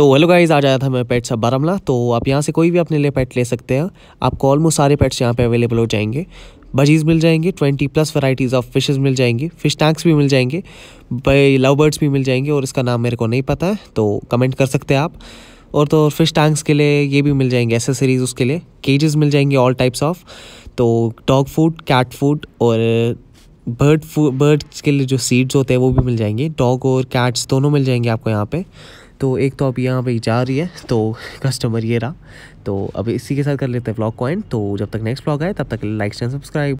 तो hello guys आ जाया था मैं पेट्स अब बारामला तो आप यहाँ से कोई भी अपने लिए पेट ले सकते हैं आपको ऑलमोस्ट सारे पेट्स यहाँ पे अवेलेबल हो जाएंगे बजीज मिल जाएंगे twenty plus varieties of fishes मिल जाएंगे फ़िश टैंक्स भी मिल जाएंगे लव बर्ड्स भी मिल जाएंगे और इसका नाम मेरे को नहीं पता है तो कमेंट कर सकते हैं आप और तो फिश टैंक्स के लिए ये भी मिल जाएंगे एसेसरीज़ उसके लिए केजेस मिल जाएंगे ऑल टाइप्स ऑफ तो डॉग फूड कैट फूड और बर्ड फूड बर्ड्स के लिए जो सीड्स होते हैं वो भी मिल जाएंगे डॉग और कैट्स दोनों मिल जाएंगे आपको यहाँ पे तो एक तो अभी यहाँ पे जा रही है तो कस्टमर ये रहा तो अब इसी के साथ कर लेते हैं ब्लॉग को एंड तो जब तक नेक्स्ट ब्लॉग आए तब तक लाइक एंड सब्सक्राइब